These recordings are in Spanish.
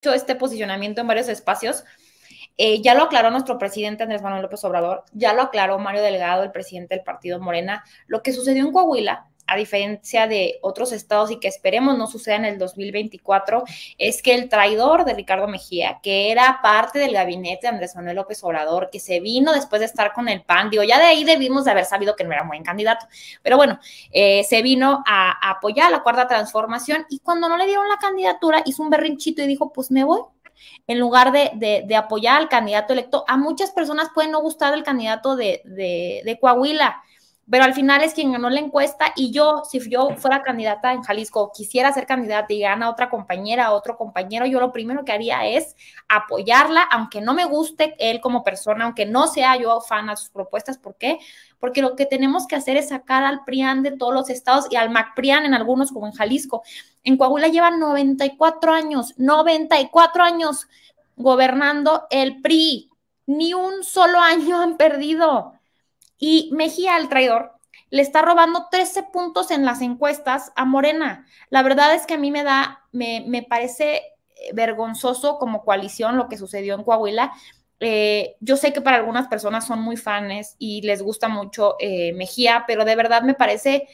hecho este posicionamiento en varios espacios. Eh, ya lo aclaró nuestro presidente Andrés Manuel López Obrador, ya lo aclaró Mario Delgado, el presidente del partido Morena. Lo que sucedió en Coahuila a diferencia de otros estados y que esperemos no suceda en el 2024, es que el traidor de Ricardo Mejía, que era parte del gabinete de Andrés Manuel López Obrador, que se vino después de estar con el PAN, digo, ya de ahí debimos de haber sabido que no era un buen candidato, pero bueno, eh, se vino a, apoyar la cuarta transformación y cuando no le dieron la candidatura hizo un berrinchito y dijo, pues me voy, en lugar de, apoyar al candidato electo. A muchas personas pueden no gustar el candidato de, de Coahuila, pero al final es quien ganó la encuesta y yo, si yo fuera candidata en Jalisco, quisiera ser candidata y gana otra compañera, otro compañero, yo lo primero que haría es apoyarla, aunque no me guste él como persona, aunque no sea yo fan a sus propuestas, ¿por qué? Porque lo que tenemos que hacer es sacar al PRIAN de todos los estados y al MACPRIAN en algunos, como en Jalisco. En Coahuila llevan 94 años, 94 años gobernando el PRI. Ni un solo año han perdido y Mejía, el traidor, le está robando 13 puntos en las encuestas a Morena. La verdad es que a mí me da, me, me parece eh, vergonzoso como coalición lo que sucedió en Coahuila. Eh, yo sé que para algunas personas son muy fans y les gusta mucho eh, Mejía, pero de verdad me parece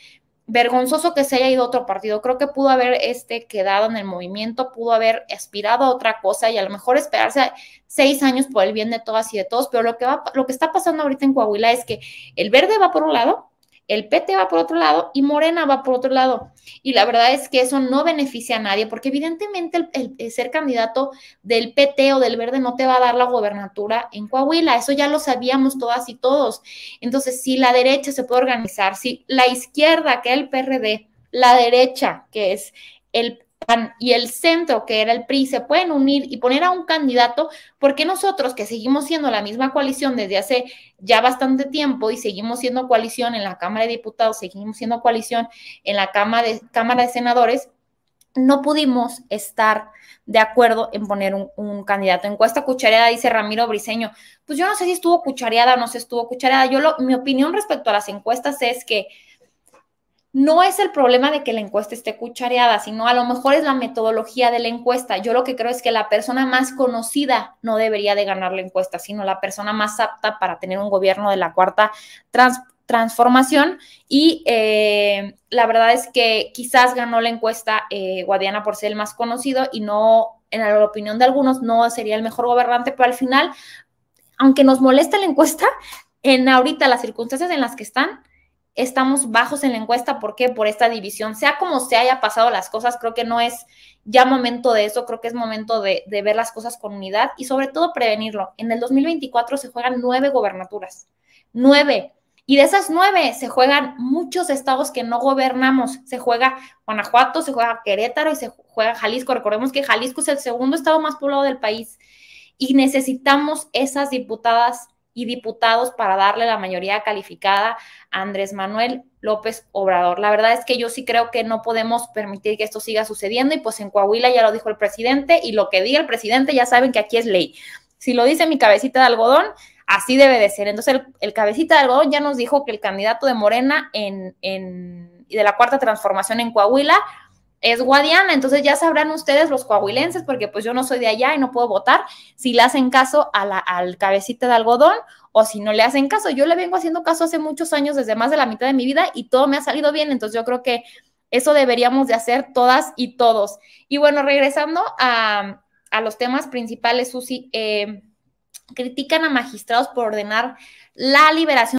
vergonzoso que se haya ido otro partido. Creo que pudo haber este, quedado en el movimiento, pudo haber aspirado a otra cosa y a lo mejor esperarse seis años por el bien de todas y de todos, pero lo que, va, lo que está pasando ahorita en Coahuila es que el verde va por un lado el PT va por otro lado y Morena va por otro lado. Y la verdad es que eso no beneficia a nadie, porque evidentemente el, eh, ser candidato del PT o del Verde no te va a dar la gobernatura en Coahuila. Eso ya lo sabíamos todas y todos. Entonces, si la derecha se puede organizar, si la izquierda, que es el PRD, la derecha, que es el y el centro, que era el PRI, se pueden unir y poner a un candidato, porque nosotros que seguimos siendo la misma coalición desde hace ya bastante tiempo y seguimos siendo coalición en la Cámara de Diputados, seguimos siendo coalición en la Cámara de, Cámara de Senadores, no pudimos estar de acuerdo en poner un, candidato. Encuesta cuchareada, dice Ramiro Briseño. Pues yo no sé si estuvo cuchareada o no se estuvo cuchareada. Yo mi opinión respecto a las encuestas es que no es el problema de que la encuesta esté cuchareada, sino a lo mejor es la metodología de la encuesta. Yo lo que creo es que la persona más conocida no debería de ganar la encuesta, sino la persona más apta para tener un gobierno de la cuarta transformación. Y eh, la verdad es que quizás ganó la encuesta eh, Guadiana por ser el más conocido y no, en la opinión de algunos, no sería el mejor gobernante, pero al final, aunque nos molesta la encuesta, en ahorita las circunstancias en las que están, estamos bajos en la encuesta. ¿Por qué? Por esta división. Sea como se haya pasado las cosas, creo que no es ya momento de eso, creo que es momento de, de ver las cosas con unidad y sobre todo prevenirlo. En el 2024 se juegan nueve gobernaturas. Nueve. Y de esas nueve se juegan muchos estados que no gobernamos. Se juega Guanajuato, se juega Querétaro y se juega Jalisco. Recordemos que Jalisco es el segundo estado más poblado del país y necesitamos esas diputadas y diputados para darle la mayoría calificada a Andrés Manuel López Obrador. La verdad es que yo sí creo que no podemos permitir que esto siga sucediendo y pues en Coahuila ya lo dijo el presidente y lo que diga el presidente ya saben que aquí es ley. Si lo dice mi cabecita de algodón, así debe de ser. Entonces el, el cabecita de algodón ya nos dijo que el candidato de Morena en, en, de la cuarta transformación en Coahuila es Guadiana, entonces ya sabrán ustedes los coahuilenses, porque pues yo no soy de allá y no puedo votar, si le hacen caso a la, al cabecita de algodón o si no le hacen caso. Yo le vengo haciendo caso hace muchos años, desde más de la mitad de mi vida, y todo me ha salido bien, entonces yo creo que eso deberíamos de hacer todas y todos. Y bueno, regresando a, los temas principales, Susi, eh, critican a magistrados por ordenar la liberación.